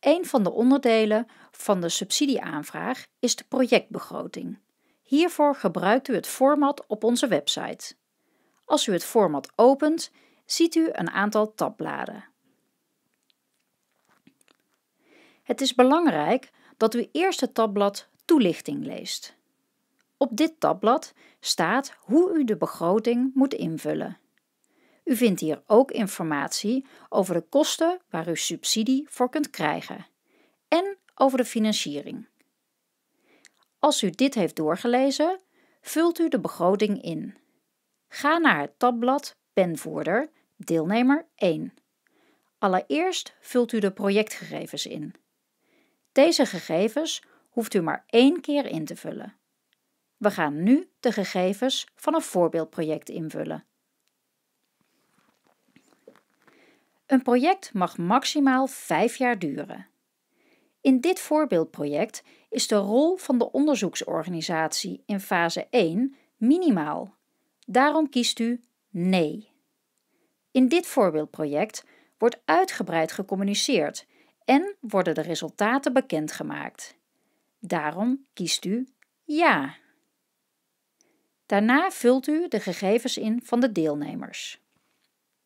Een van de onderdelen van de subsidieaanvraag is de projectbegroting. Hiervoor gebruikt u het format op onze website. Als u het format opent, ziet u een aantal tabbladen. Het is belangrijk dat u eerst het tabblad Toelichting leest. Op dit tabblad staat hoe u de begroting moet invullen. U vindt hier ook informatie over de kosten waar u subsidie voor kunt krijgen en over de financiering. Als u dit heeft doorgelezen, vult u de begroting in. Ga naar het tabblad Penvoerder, deelnemer 1. Allereerst vult u de projectgegevens in. Deze gegevens hoeft u maar één keer in te vullen. We gaan nu de gegevens van een voorbeeldproject invullen. Een project mag maximaal vijf jaar duren. In dit voorbeeldproject is de rol van de onderzoeksorganisatie in fase 1 minimaal. Daarom kiest u nee. In dit voorbeeldproject wordt uitgebreid gecommuniceerd en worden de resultaten bekendgemaakt. Daarom kiest u ja. Daarna vult u de gegevens in van de deelnemers.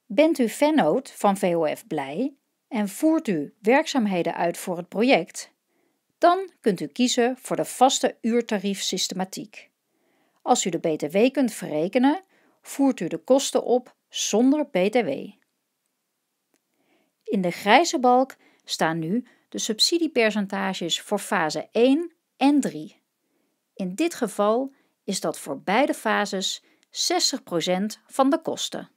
Bent u vennoot van VOF Blij en voert u werkzaamheden uit voor het project, dan kunt u kiezen voor de vaste uurtariefsystematiek. Als u de BTW kunt verrekenen, voert u de kosten op zonder BTW. In de grijze balk staan nu de subsidiepercentages voor fase 1 en 3. In dit geval is dat voor beide fases 60% van de kosten.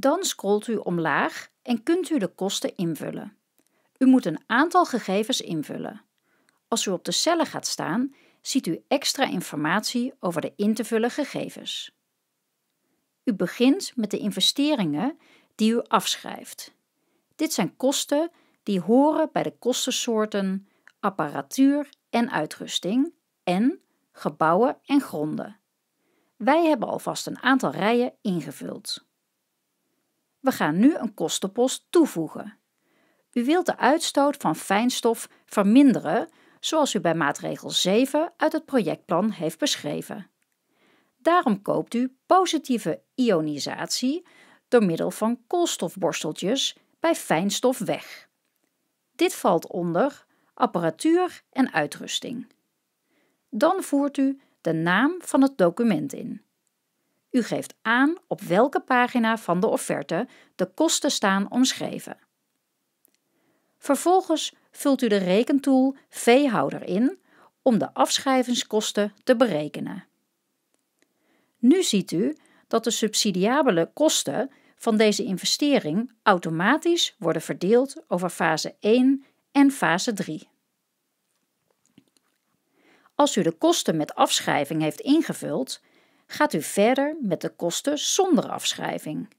Dan scrolt u omlaag en kunt u de kosten invullen. U moet een aantal gegevens invullen. Als u op de cellen gaat staan, ziet u extra informatie over de in te vullen gegevens. U begint met de investeringen die u afschrijft. Dit zijn kosten die horen bij de kostensoorten apparatuur en uitrusting en gebouwen en gronden. Wij hebben alvast een aantal rijen ingevuld. We gaan nu een kostenpost toevoegen. U wilt de uitstoot van fijnstof verminderen, zoals u bij maatregel 7 uit het projectplan heeft beschreven. Daarom koopt u positieve ionisatie door middel van koolstofborsteltjes bij fijnstof weg. Dit valt onder apparatuur en uitrusting. Dan voert u de naam van het document in. U geeft aan op welke pagina van de offerte de kosten staan omschreven. Vervolgens vult u de rekentool veehouder in om de afschrijvingskosten te berekenen. Nu ziet u dat de subsidiabele kosten van deze investering automatisch worden verdeeld over fase 1 en fase 3. Als u de kosten met afschrijving heeft ingevuld, gaat u verder met de kosten zonder afschrijving.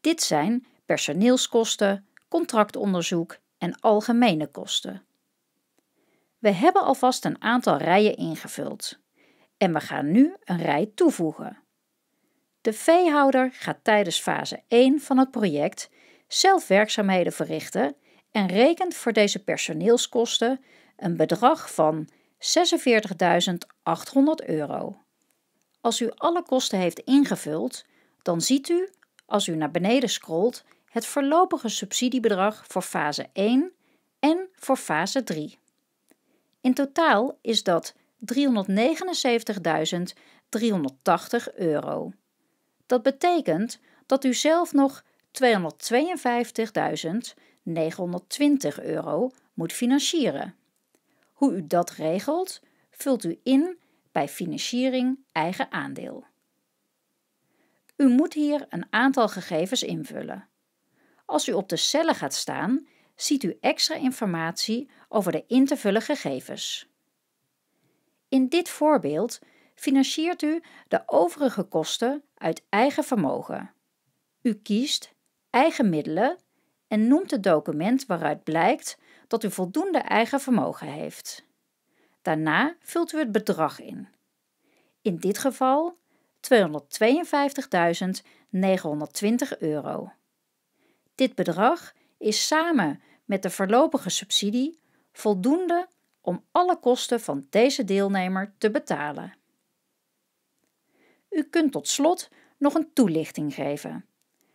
Dit zijn personeelskosten, contractonderzoek en algemene kosten. We hebben alvast een aantal rijen ingevuld en we gaan nu een rij toevoegen. De veehouder gaat tijdens fase 1 van het project zelf werkzaamheden verrichten en rekent voor deze personeelskosten een bedrag van 46.800 euro. Als u alle kosten heeft ingevuld, dan ziet u, als u naar beneden scrolt, het voorlopige subsidiebedrag voor fase 1 en voor fase 3. In totaal is dat 379.380 euro. Dat betekent dat u zelf nog 252.920 euro moet financieren. Hoe u dat regelt, vult u in bij financiering eigen aandeel. U moet hier een aantal gegevens invullen. Als u op de cellen gaat staan, ziet u extra informatie over de in te vullen gegevens. In dit voorbeeld financiert u de overige kosten uit eigen vermogen. U kiest eigen middelen en noemt het document waaruit blijkt dat u voldoende eigen vermogen heeft. Daarna vult u het bedrag in. In dit geval 252.920 euro. Dit bedrag is samen met de voorlopige subsidie voldoende om alle kosten van deze deelnemer te betalen. U kunt tot slot nog een toelichting geven.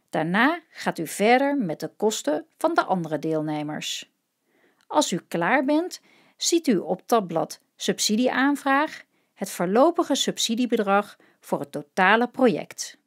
Daarna gaat u verder met de kosten van de andere deelnemers. Als u klaar bent, ziet u op tabblad Subsidieaanvraag het voorlopige subsidiebedrag voor het totale project.